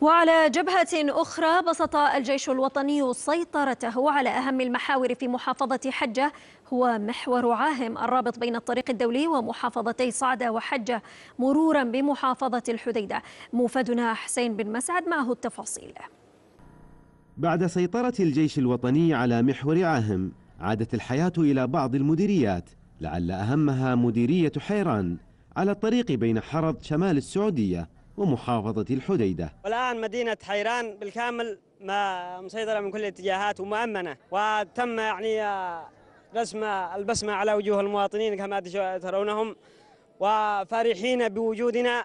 وعلى جبهة أخرى بسط الجيش الوطني سيطرته على أهم المحاور في محافظة حجة هو محور عاهم الرابط بين الطريق الدولي ومحافظتي صعدة وحجة مرورا بمحافظة الحديدة موفدنا حسين بن مسعد معه التفاصيل بعد سيطرة الجيش الوطني على محور عاهم عادت الحياة إلى بعض المديريات لعل أهمها مديرية حيران على الطريق بين حرض شمال السعودية ومحافظة الحديدة والآن مدينة حيران بالكامل ما مسيطرة من كل الاتجاهات ومؤمنة وتم يعني آه، رسم البسمة على وجوه المواطنين كما ترونهم وفرحين بوجودنا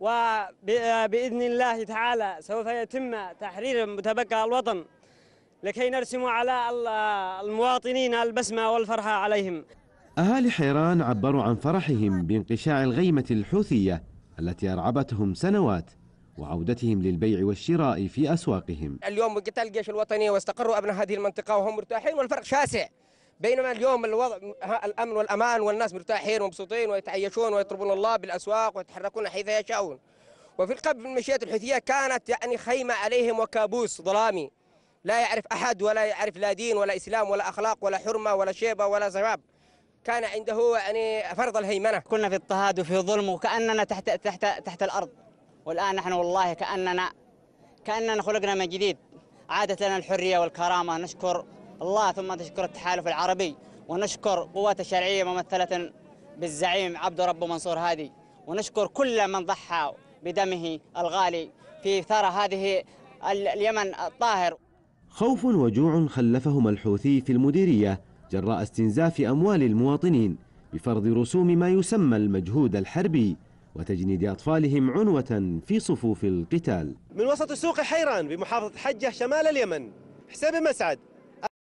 وبإذن آه، الله تعالى سوف يتم تحرير متبقى الوطن لكي نرسم على آه، المواطنين البسمة والفرحة عليهم أهالي حيران عبروا عن فرحهم بانقشاع الغيمة الحوثية التي أرعبتهم سنوات وعودتهم للبيع والشراء في أسواقهم اليوم قتال الجيش الوطني واستقروا أبناء هذه المنطقة وهم مرتاحين والفرق شاسع بينما اليوم الوضع الأمن والأمان والناس مرتاحين ومبسوطين ويتعيشون ويطلبون الله بالأسواق ويتحركون حيث يشاؤون وفي القبل من مشيئة الحوثية كانت يعني خيمة عليهم وكابوس ظلامي لا يعرف أحد ولا يعرف لا دين ولا إسلام ولا أخلاق ولا حرمة ولا شيبة ولا شباب كان عنده يعني فرض الهيمنه كنا في اضطهاد وفي ظلم وكاننا تحت تحت تحت الارض والان نحن والله كاننا كاننا خلقنا من جديد عادت لنا الحريه والكرامه نشكر الله ثم نشكر التحالف العربي ونشكر قوات الشرعيه ممثله بالزعيم عبد رب منصور هادي ونشكر كل من ضحى بدمه الغالي في ثرى هذه اليمن الطاهر خوف وجوع خلفهما الحوثي في المديريه جراء استنزاف أموال المواطنين بفرض رسوم ما يسمى المجهود الحربي وتجنيد أطفالهم عنوة في صفوف القتال من وسط السوق حيران بمحافظة حجة شمال اليمن حساب مسعد